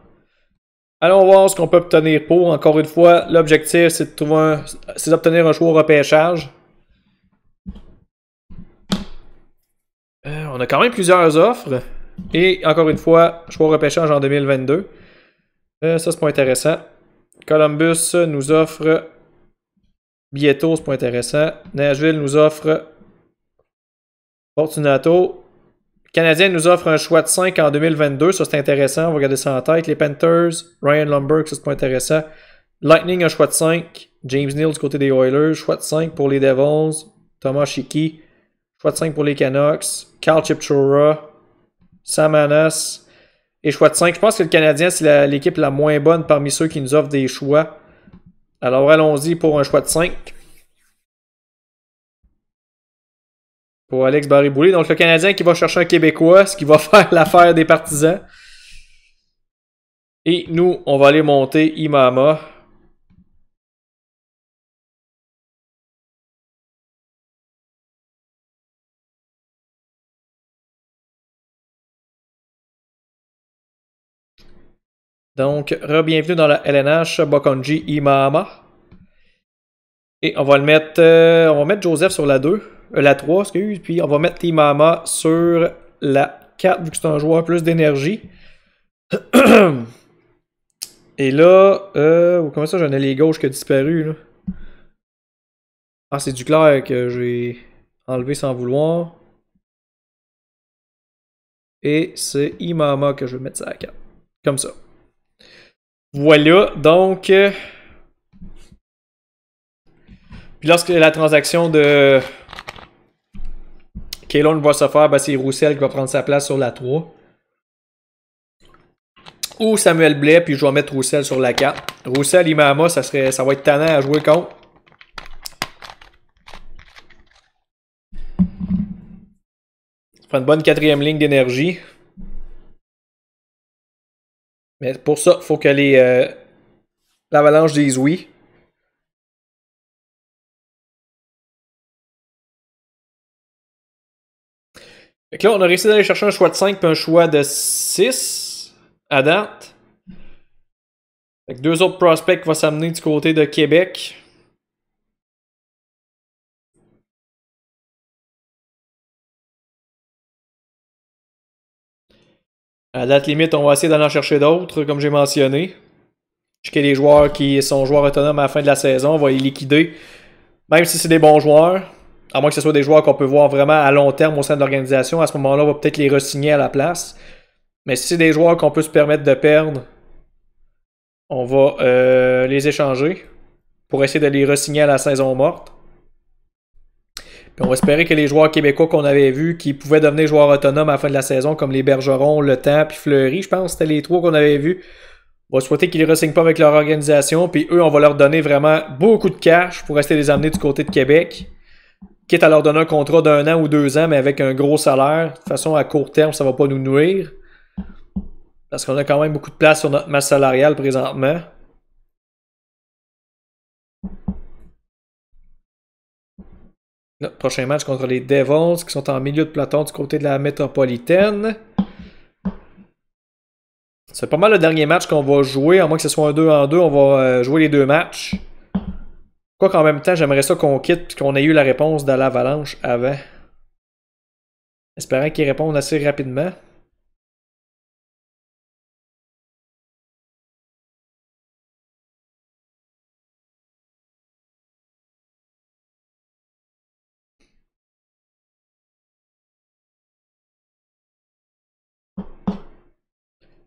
Allons voir ce qu'on peut obtenir pour. Encore une fois, l'objectif, c'est d'obtenir un, un choix au repêchage. Euh, on a quand même plusieurs offres. Et encore une fois, choix repêchage en 2022. Euh, ça, c'est pas intéressant. Columbus nous offre Bieto, c'est pas intéressant. Nashville nous offre Fortunato. Canadien nous offre un choix de 5 en 2022. Ça, c'est intéressant. On va regarder ça en tête. Les Panthers, Ryan Lumberg, ça, c'est pas intéressant. Lightning, un choix de 5. James Neal du côté des Oilers. Choix de 5 pour les Devils. Thomas Chiki. Choix de 5 pour les Canucks. Carl Chipchura. Samanas et choix de 5. Je pense que le Canadien, c'est l'équipe la, moins bonne parmi ceux qui nous offrent des choix. Alors allons-y pour un choix de 5. Pour Alex barry Donc le Canadien qui va chercher un Québécois, ce qui va faire l'affaire des partisans. Et nous, on va aller monter Imama. Donc, re-bienvenue dans la LNH Bokonji Imama. Et on va le mettre. Euh, on va mettre Joseph sur la 2. Euh, la 3, excuse. Puis on va mettre Imama sur la 4, vu que c'est un joueur plus d'énergie. Et là. Euh, comment ça, j'en ai les gauches qui ont disparu, là. Ah, c'est du clair que j'ai enlevé sans vouloir. Et c'est Imama que je vais mettre ça à 4. Comme ça. Voilà, donc. Euh, puis lorsque la transaction de Kalon va se faire, ben, c'est Roussel qui va prendre sa place sur la 3. Ou Samuel Blais, puis je vais mettre Roussel sur la 4. Roussel, Imama, ça, serait, ça va être tannant à jouer contre. une bonne quatrième ligne d'énergie. Mais pour ça, il faut que les euh, l'avalanche dise oui. Fait là, on a réussi d'aller chercher un choix de 5 puis un choix de 6 à date. Avec deux autres prospects vont s'amener du côté de Québec. À date limite, on va essayer d'en chercher d'autres, comme j'ai mentionné. Jusqu'à les joueurs qui sont joueurs autonomes à la fin de la saison, on va les liquider. Même si c'est des bons joueurs, à moins que ce soit des joueurs qu'on peut voir vraiment à long terme au sein de l'organisation, à ce moment-là, on va peut-être les resigner à la place. Mais si c'est des joueurs qu'on peut se permettre de perdre, on va euh, les échanger pour essayer de les resigner à la saison morte on va espérer que les joueurs québécois qu'on avait vus qui pouvaient devenir joueurs autonomes à la fin de la saison, comme les Bergeron, Le Temps, puis Fleury, je pense, c'était les trois qu'on avait vus. On va souhaiter qu'ils ne ressignent pas avec leur organisation, puis eux, on va leur donner vraiment beaucoup de cash pour rester les amener du côté de Québec. Quitte à leur donner un contrat d'un an ou deux ans, mais avec un gros salaire. De toute façon, à court terme, ça ne va pas nous nuire. Parce qu'on a quand même beaucoup de place sur notre masse salariale présentement. prochain match contre les Devils qui sont en milieu de peloton du côté de la métropolitaine. C'est pas mal le dernier match qu'on va jouer, à moins que ce soit un 2 en 2, on va euh, jouer les deux matchs. Quoi qu'en même temps, j'aimerais ça qu'on quitte et qu'on ait eu la réponse de l'avalanche avant. Espérant qu'ils répondent assez rapidement.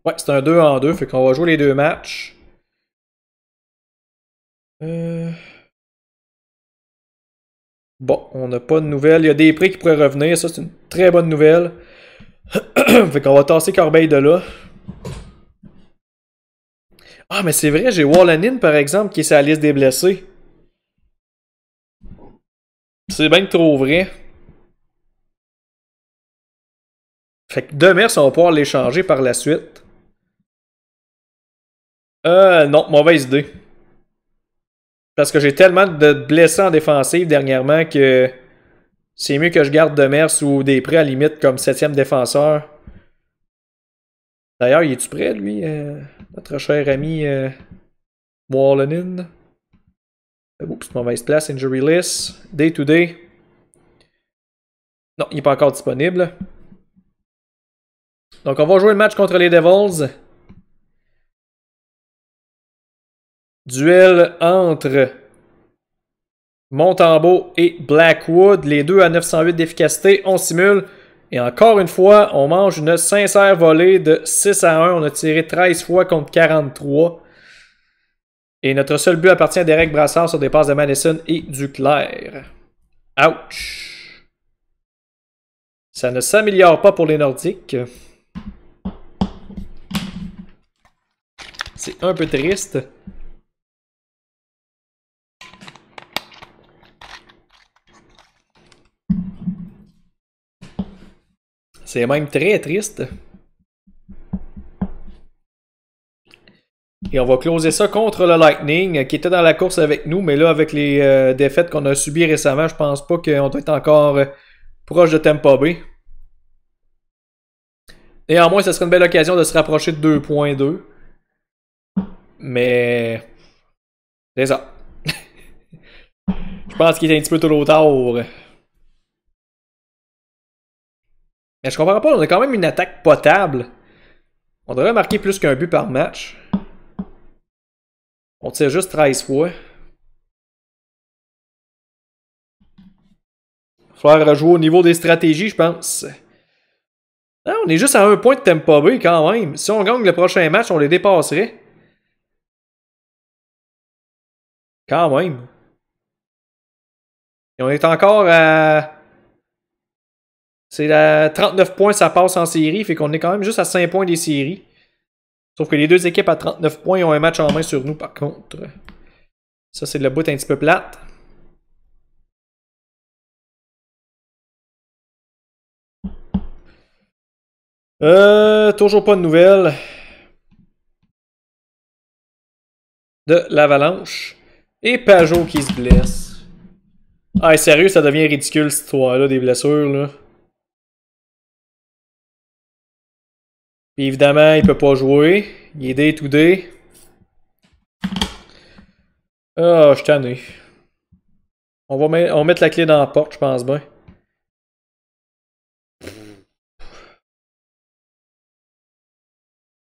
Ouais, c'est un 2 en 2, fait qu'on va jouer les deux matchs. Euh. Bon, on n'a pas de nouvelles. Il y a des prix qui pourraient revenir. Ça, c'est une très bonne nouvelle. fait qu'on va tasser Corbeil de là. Ah, mais c'est vrai, j'ai Wallanin, par exemple, qui est sa liste des blessés. C'est bien trop vrai. Fait que demain, on va pouvoir l'échanger par la suite. Euh, non, mauvaise idée. Parce que j'ai tellement de blessés en défensive dernièrement que c'est mieux que je garde Demers ou des prêts à limite comme septième défenseur. D'ailleurs, il est-tu prêt, lui, euh, notre cher ami euh, Wallonin? Oups, mauvaise place, injury list, day to day. Non, il n'est pas encore disponible. Donc, on va jouer le match contre les Devils. Duel entre Montembeau et Blackwood. Les deux à 908 d'efficacité. On simule. Et encore une fois, on mange une sincère volée de 6 à 1. On a tiré 13 fois contre 43. Et notre seul but appartient à Derek Brassard sur des passes de Madison et Duclair. Ouch! Ça ne s'améliore pas pour les Nordiques. C'est un peu triste. C'est même très triste. Et on va closer ça contre le Lightning, qui était dans la course avec nous, mais là, avec les euh, défaites qu'on a subies récemment, je pense pas qu'on doit être encore euh, proche de Tampa Bay. Néanmoins, ce serait une belle occasion de se rapprocher de 2.2. Mais. C'est ça. je pense qu'il est un petit peu trop tard. je comprends pas, on a quand même une attaque potable. On devrait marquer plus qu'un but par match. On tire juste 13 fois. Il va au niveau des stratégies, je pense. Ah, on est juste à un point de tempo B, quand même. Si on gagne le prochain match, on les dépasserait. Quand même. Et on est encore à c'est à 39 points, ça passe en série, fait qu'on est quand même juste à 5 points des séries. Sauf que les deux équipes à 39 points ont un match en main sur nous, par contre. Ça, c'est de la bout un petit peu plate. Euh, toujours pas de nouvelles de l'avalanche. Et Pajot qui se blesse. Ah, sérieux, ça devient ridicule cette histoire-là des blessures, là. évidemment, il peut pas jouer. Il est day to day. Ah, oh, je tanné. On va mettre la clé dans la porte, je pense bien.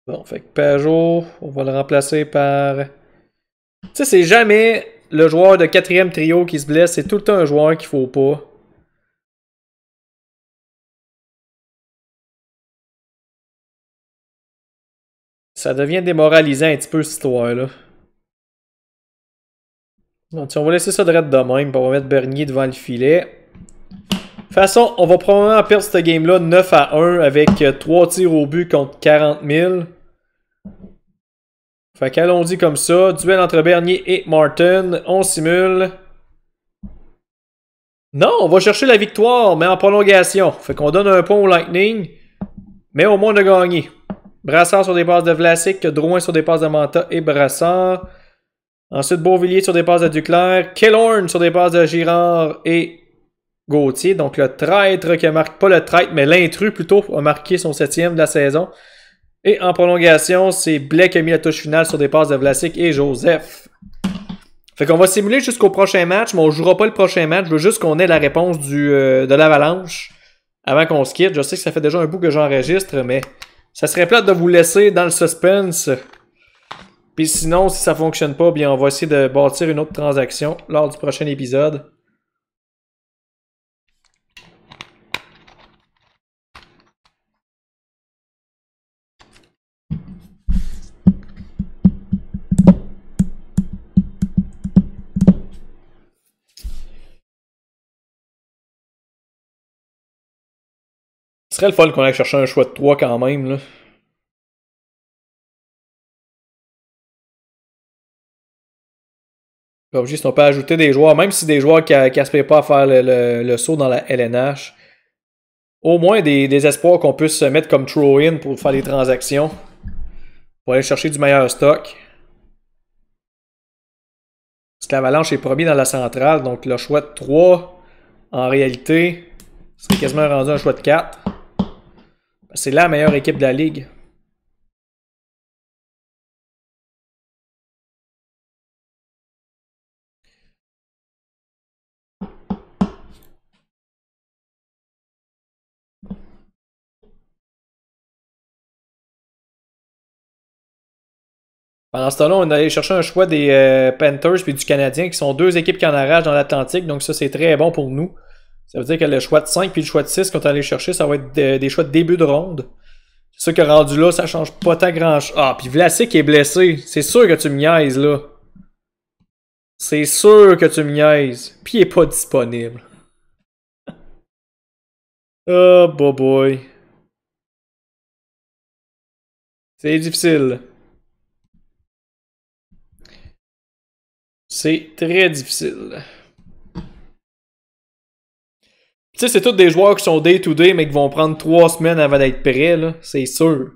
Bon, fait que on va le remplacer par. Tu sais, c'est jamais le joueur de quatrième trio qui se blesse, c'est tout le temps un joueur qu'il faut pas. Ça devient démoralisant un petit peu cette histoire-là. on va laisser ça de de même, on va mettre Bernier devant le filet. De toute façon, on va probablement perdre ce game-là 9 à 1 avec 3 euh, tirs au but contre 40 000. Fait qu'allons-y comme ça. Duel entre Bernier et Martin. On simule. Non, on va chercher la victoire, mais en prolongation. Fait qu'on donne un point au Lightning. Mais au moins, on a gagné. Brassard sur des passes de Vlasic, Drouin sur des passes de Manta et Brassard. Ensuite, Beauvilliers sur des passes de Duclerc. Kellhorn sur des passes de Girard et Gauthier. Donc le traître qui marque, pas le traître, mais l'intrus plutôt, a marqué son septième de la saison. Et en prolongation, c'est Blais qui a mis la touche finale sur des passes de Vlasic et Joseph. Fait qu'on va simuler jusqu'au prochain match, mais on jouera pas le prochain match. Je veux juste qu'on ait la réponse du, euh, de l'avalanche avant qu'on se quitte. Je sais que ça fait déjà un bout que j'enregistre, mais ça serait plate de vous laisser dans le suspense. Puis sinon, si ça fonctionne pas, bien on va essayer de bâtir une autre transaction lors du prochain épisode. C'est le fun qu'on aille chercher un choix de 3 quand même, là. on peut ajouter des joueurs, même si des joueurs qui n'aspirent pas à faire le, saut dans la LNH, au moins des, espoirs qu'on puisse se mettre comme throw-in pour faire les transactions, pour aller chercher du meilleur stock. Parce que l'Avalanche est promis dans la centrale, donc le choix de 3, en réalité, serait quasiment rendu un choix de 4. C'est la meilleure équipe de la ligue. Pendant ce temps-là, on est allé chercher un choix des euh, Panthers puis du Canadien, qui sont deux équipes qui en arrachent dans l'Atlantique, donc ça c'est très bon pour nous. Ça veut dire que le choix de 5 puis le choix de 6, quand tu allé chercher, ça va être des choix de début de ronde. C'est sûr que rendu là, ça change pas ta grand chose. Ah, puis Vlasic est blessé. C'est sûr que tu me niaises, là. C'est sûr que tu me niaises. Puis il est pas disponible. oh, boy boy. C'est difficile. C'est très difficile. Tu sais, c'est tous des joueurs qui sont day-to-day, mais qui vont prendre trois semaines avant d'être prêts, C'est sûr.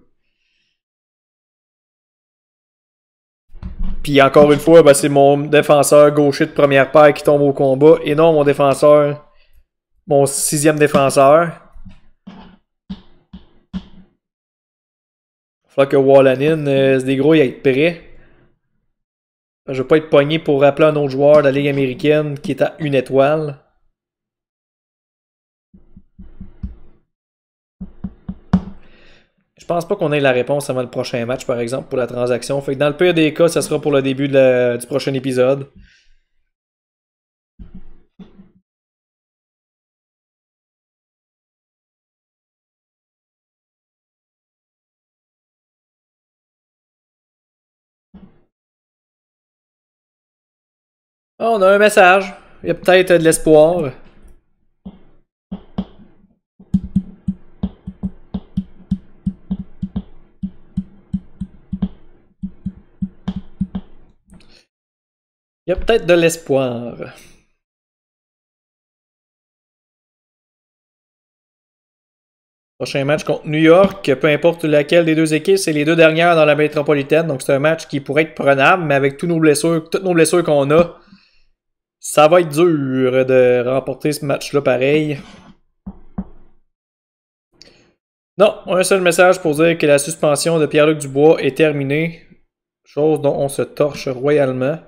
Puis encore une fois, ben, c'est mon défenseur gaucher de première paire qui tombe au combat et non mon défenseur, mon sixième défenseur. Faudra que Wallanin euh, se dégrouille à être prêt. Je veux pas être pogné pour rappeler un autre joueur de la Ligue américaine qui est à une étoile. Je pense pas qu'on ait la réponse avant le prochain match, par exemple, pour la transaction. Fait dans le pire des cas, ça sera pour le début du prochain épisode. on a un message. Il y a peut-être de l'espoir. Il y a peut-être de l'espoir. Prochain match contre New York, peu importe laquelle des deux équipes, c'est les deux dernières dans la métropolitaine. Donc c'est un match qui pourrait être prenable, mais avec toutes nos blessures, toutes nos blessures qu'on a, ça va être dur de remporter ce match-là pareil. Non, un seul message pour dire que la suspension de Pierre-Luc Dubois est terminée. Chose dont on se torche royalement.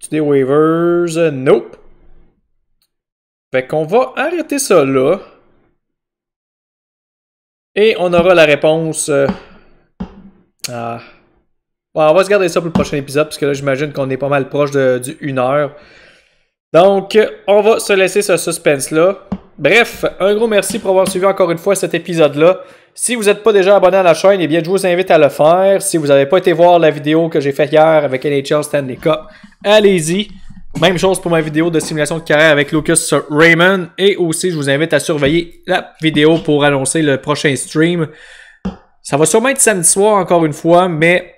Tu des waivers? Euh, nope. Fait qu'on va arrêter ça là. Et on aura la réponse. Euh, on va se garder ça pour le prochain épisode, parce que là, j'imagine qu'on est pas mal proche du 1 heure. Donc, on va se laisser ce suspense-là. Bref, un gros merci pour avoir suivi encore une fois cet épisode-là. Si vous n'êtes pas déjà abonné à la chaîne, eh bien, je vous invite à le faire. Si vous n'avez pas été voir la vidéo que j'ai faite hier avec NHL Stanley Cup, allez-y. Même chose pour ma vidéo de simulation de carrière avec Lucas Raymond. Et aussi, je vous invite à surveiller la vidéo pour annoncer le prochain stream. Ça va sûrement être samedi soir, encore une fois, mais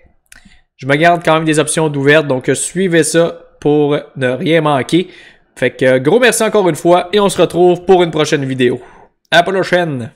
je me garde quand même des options d'ouvertes. Donc, suivez ça pour ne rien manquer. Fait que gros merci encore une fois et on se retrouve pour une prochaine vidéo. À la prochaine!